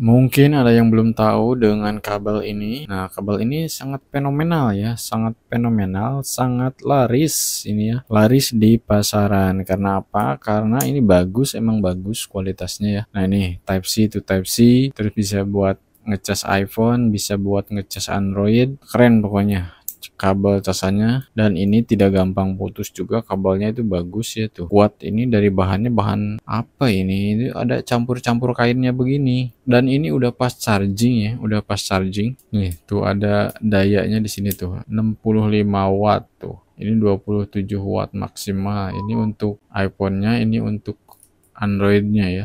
Mungkin ada yang belum tahu dengan kabel ini. Nah, kabel ini sangat fenomenal ya, sangat fenomenal, sangat laris ini ya. Laris di pasaran. Karena apa? Karena ini bagus, emang bagus kualitasnya ya. Nah, ini type C to type C, terus bisa buat ngecas iPhone, bisa buat ngecas Android. Keren pokoknya kabel casannya dan ini tidak gampang putus juga kabelnya itu bagus ya tuh kuat ini dari bahannya bahan apa ini itu ada campur-campur kainnya begini dan ini udah pas charging ya udah pas charging nih tuh ada dayanya di sini tuh 65 watt tuh ini 27 watt maksimal ini untuk iPhone-nya ini untuk Android-nya ya